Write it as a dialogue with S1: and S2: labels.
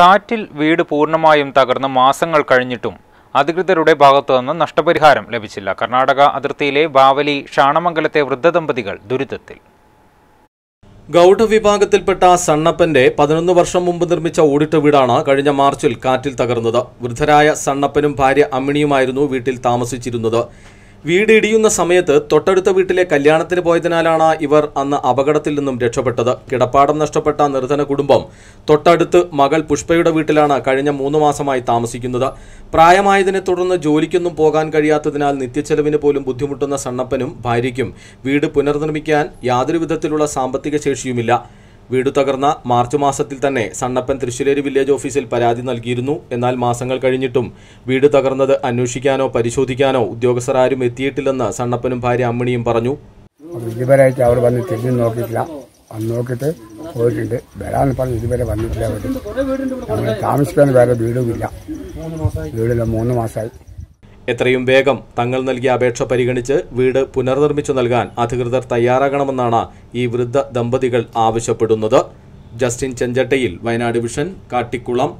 S1: കാറ്റിൽ വീട് പൂർണ്ണമായും തകർന്ന് മാസങ്ങൾ കഴിഞ്ഞിട്ടും അധികൃതരുടെ ഭാഗത്തു നിന്ന് നഷ്ടപരിഹാരം ലഭിച്ചില്ല കർണാടക അതിർത്തിയിലെ ബാവലി ഷാണമംഗലത്തെ വൃദ്ധദമ്പതികൾ ദുരിതത്തിൽ
S2: ഗൗഡ വിഭാഗത്തിൽപ്പെട്ട സണ്ണപ്പന്റെ പതിനൊന്ന് വർഷം മുമ്പ് നിർമ്മിച്ച ഓടിട്ട വീടാണ് കഴിഞ്ഞ മാർച്ചിൽ കാറ്റിൽ തകർന്നത് വൃദ്ധരായ സണ്ണപ്പനും ഭാര്യ അമ്മിണിയുമായിരുന്നു വീട്ടിൽ താമസിച്ചിരുന്നത് വീട് ഇടിയുന്ന സമയത്ത് തൊട്ടടുത്ത വീട്ടിലെ കല്യാണത്തിന് പോയതിനാലാണ് ഇവർ അന്ന് അപകടത്തിൽ നിന്നും രക്ഷപ്പെട്ടത് കിടപ്പാടം നഷ്ടപ്പെട്ട നിർധന കുടുംബം തൊട്ടടുത്ത് മകൾ പുഷ്പയുടെ വീട്ടിലാണ് കഴിഞ്ഞ മൂന്ന് മാസമായി താമസിക്കുന്നത് പ്രായമായതിനെ തുടർന്ന് ജോലിക്കൊന്നും പോകാൻ കഴിയാത്തതിനാൽ നിത്യച്ചെലവിന് പോലും ബുദ്ധിമുട്ടുന്ന സണ്ണപ്പനും ഭാര്യയ്ക്കും വീട് പുനർനിർമ്മിക്കാൻ യാതൊരു വിധത്തിലുള്ള സാമ്പത്തിക ശേഷിയുമില്ല വീട് തകർന്ന മാർച്ച് മാസത്തിൽ തന്നെ സണ്ണപ്പൻ തൃശ്ശൂലേരി വില്ലേജ് ഓഫീസിൽ പരാതി നൽകിയിരുന്നു എന്നാൽ മാസങ്ങൾ കഴിഞ്ഞിട്ടും വീട് തകർന്നത് അന്വേഷിക്കാനോ പരിശോധിക്കാനോ ഉദ്യോഗസ്ഥർ ആരും എത്തിയിട്ടില്ലെന്ന് സണ്ണപ്പനും ഭാര്യ അമ്മിണിയും പറഞ്ഞു
S3: ഇതുവരെയായിട്ട് അവർ വന്ന് തിരിഞ്ഞു നോക്കിയിട്ടില്ല വന്ന് നോക്കിയിട്ട് പോയിട്ടുണ്ട് വരാമെന്ന് പറഞ്ഞ് ഇതുവരെ വന്നിട്ടില്ല അവർ നമ്മൾ താമസിക്കാൻ വേറെ വീടുമില്ല വീടില്ല മൂന്ന് മാസമായി
S2: എത്രയും വേഗം തങ്ങൾ നൽകിയ അപേക്ഷ പരിഗണിച്ച് വീട് പുനർനിർമ്മിച്ചു നൽകാൻ അധികൃതർ തയ്യാറാകണമെന്നാണ് ഈ വൃദ്ധ ദമ്പതികൾ ആവശ്യപ്പെടുന്നത് ജസ്റ്റിൻ ചെഞ്ചട്ടയിൽ വയനാട് വിഷൻ കാട്ടിക്കുളം